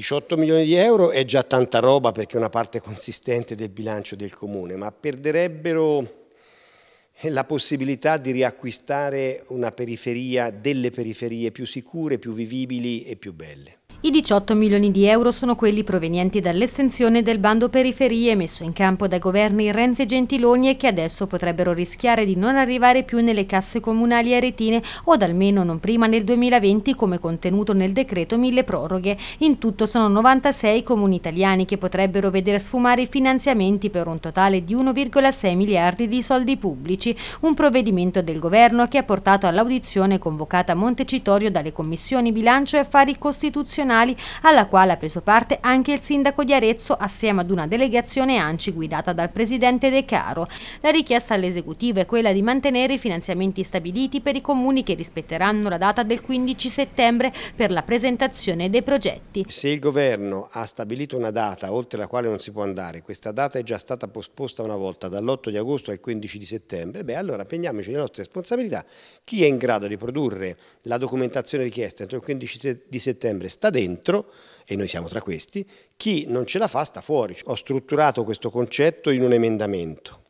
18 milioni di euro è già tanta roba perché è una parte consistente del bilancio del comune, ma perderebbero eh, la possibilità di riacquistare una periferia, delle periferie più sicure, più vivibili e più belle. I 18 milioni di euro sono quelli provenienti dall'estensione del bando periferie messo in campo dai governi Renzi e Gentiloni e che adesso potrebbero rischiare di non arrivare più nelle casse comunali aretine o ad almeno non prima nel 2020 come contenuto nel decreto mille proroghe. In tutto sono 96 comuni italiani che potrebbero vedere sfumare i finanziamenti per un totale di 1,6 miliardi di soldi pubblici, un provvedimento del governo che ha portato all'audizione convocata a Montecitorio dalle commissioni bilancio e affari costituzionali nazionali alla quale ha preso parte anche il sindaco di Arezzo assieme ad una delegazione ANCI guidata dal presidente De Caro. La richiesta all'esecutivo è quella di mantenere i finanziamenti stabiliti per i comuni che rispetteranno la data del 15 settembre per la presentazione dei progetti. Se il governo ha stabilito una data oltre la quale non si può andare, questa data è già stata posposta una volta dall'8 di agosto al 15 di settembre, beh allora prendiamoci le nostre responsabilità. Chi è in grado di produrre la documentazione richiesta entro il 15 di settembre sta dentro dentro e noi siamo tra questi, chi non ce la fa sta fuori. Ho strutturato questo concetto in un emendamento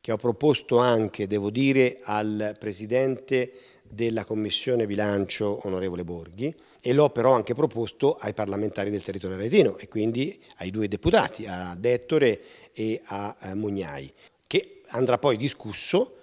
che ho proposto anche, devo dire, al Presidente della Commissione Bilancio, onorevole Borghi, e l'ho però anche proposto ai parlamentari del territorio aretino e quindi ai due deputati, a Dettore e a eh, Mugnai, che andrà poi discusso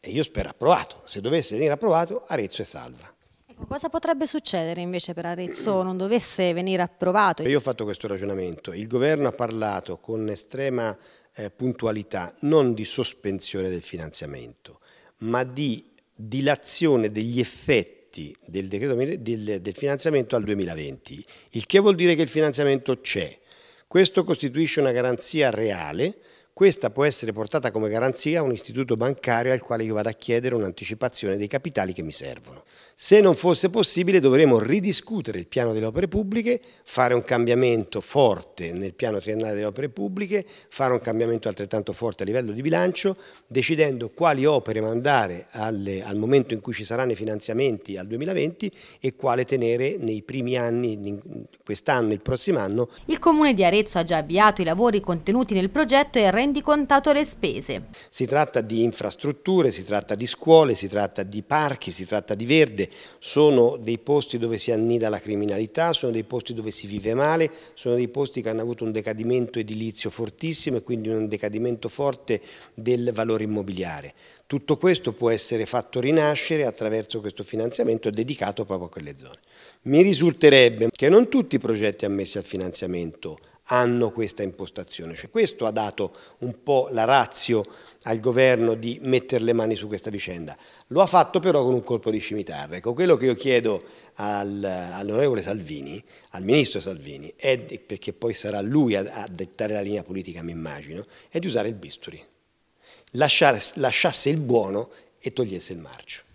e io spero approvato. Se dovesse venire approvato, Arezzo è salva. Ecco, cosa potrebbe succedere invece per Arezzo non dovesse venire approvato? Io ho fatto questo ragionamento, il governo ha parlato con estrema eh, puntualità non di sospensione del finanziamento, ma di dilazione degli effetti del, decreto, del, del finanziamento al 2020, il che vuol dire che il finanziamento c'è. Questo costituisce una garanzia reale questa può essere portata come garanzia a un istituto bancario al quale io vado a chiedere un'anticipazione dei capitali che mi servono. Se non fosse possibile dovremo ridiscutere il piano delle opere pubbliche, fare un cambiamento forte nel piano triennale delle opere pubbliche, fare un cambiamento altrettanto forte a livello di bilancio, decidendo quali opere mandare alle, al momento in cui ci saranno i finanziamenti al 2020 e quale tenere nei primi anni, quest'anno e il prossimo anno. Il Comune di Arezzo ha già avviato i lavori contenuti nel progetto e ha rendicontato le spese. Si tratta di infrastrutture, si tratta di scuole, si tratta di parchi, si tratta di verde, sono dei posti dove si annida la criminalità, sono dei posti dove si vive male, sono dei posti che hanno avuto un decadimento edilizio fortissimo e quindi un decadimento forte del valore immobiliare. Tutto questo può essere fatto rinascere attraverso questo finanziamento dedicato proprio a quelle zone. Mi risulterebbe che non tutti i progetti ammessi al finanziamento hanno questa impostazione, cioè questo ha dato un po' la razio al governo di mettere le mani su questa vicenda. Lo ha fatto però con un colpo di scimitarra. Ecco, quello che io chiedo al, all'onorevole Salvini, al ministro Salvini, è, perché poi sarà lui a, a dettare la linea politica, mi immagino, è di usare il bisturi. Lasciar, lasciasse il buono e togliesse il marcio.